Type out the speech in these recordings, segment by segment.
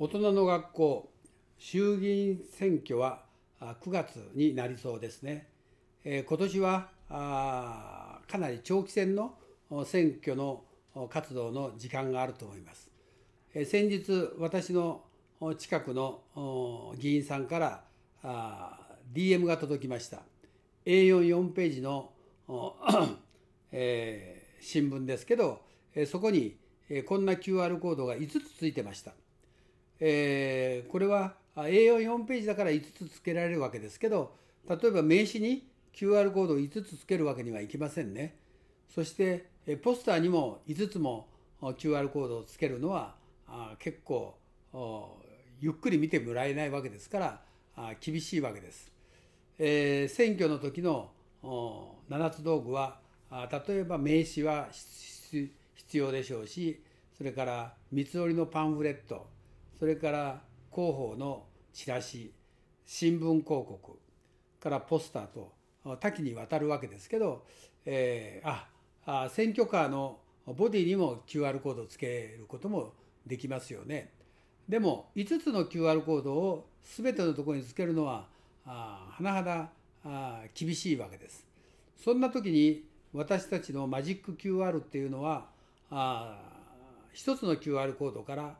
大人の学校衆議院選挙は9月になりそうですね。えー、今年はあかなり長期戦の選挙の活動の時間があると思います。え先日私の近くの議員さんからあ DM が届きました。A44 ページの え新聞ですけど、えそこに、えこんな QR コードが5つついてました。えー、これは A44 ページだから5つ付けられるわけですけど例えば名刺に QR コードを5つ付けるわけにはいきませんね。そしてポスターにも5つも QR コードを付けるのは結構ゆっくり見てもらえないわけですから厳しいわけです。えー、選挙の時の7つ道具は例えば名刺は必要でしょうしそれから三つ折りのパンフレットそれから広報のチラシ新聞広告からポスターと多岐にわたるわけですけど、えー、ああ選挙カーのボディにも QR コードをつけることもできますよね。でも5つの QR コードを全てのところにつけるのは甚だあ厳しいわけです。そんな時に私たちのマジック QR っていうのはあ1つの QR コードから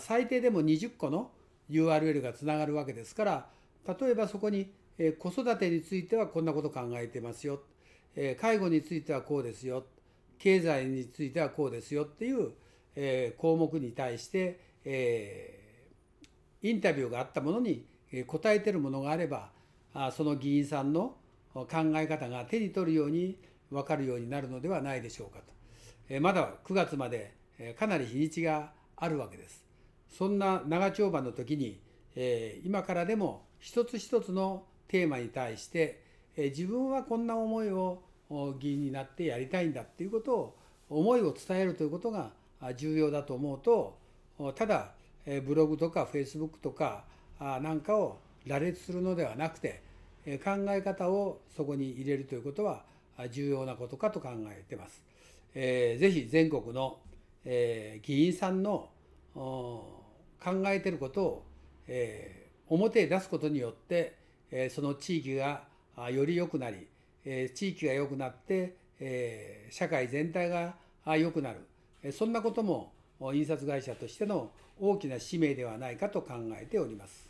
最低でも20個の URL がつながるわけですから例えばそこに、子育てについてはこんなこと考えてますよ、介護についてはこうですよ経済についてはこうですよっていう、え項目に対して、インタビューがあったものに答えてるものがあればあその議員さんの考え方が手に取るように分かるようになるのではないでしょうかと、えまだ9月までかなり日にちがあるわけです。そんな長丁場の時に、えー、今からでも一つ一つのテーマに対して、えー、自分はこんな思いを議員になってやりたいんだっていうことを思いを伝えるということが重要だと思うとただブログとかフェイスブックとかなんかを羅列するのではなくて考え方をそこに入れるということは重要なことかと考えてます。えー、ぜひ全国の、えー、議員さんの考えていることを、えー、表へ出すことによって、えー、その地域がより良くなり、えー、地域が良くなって、えー、社会全体が良くなる、えー、そんなことも印刷会社としての大きな使命ではないかと考えております。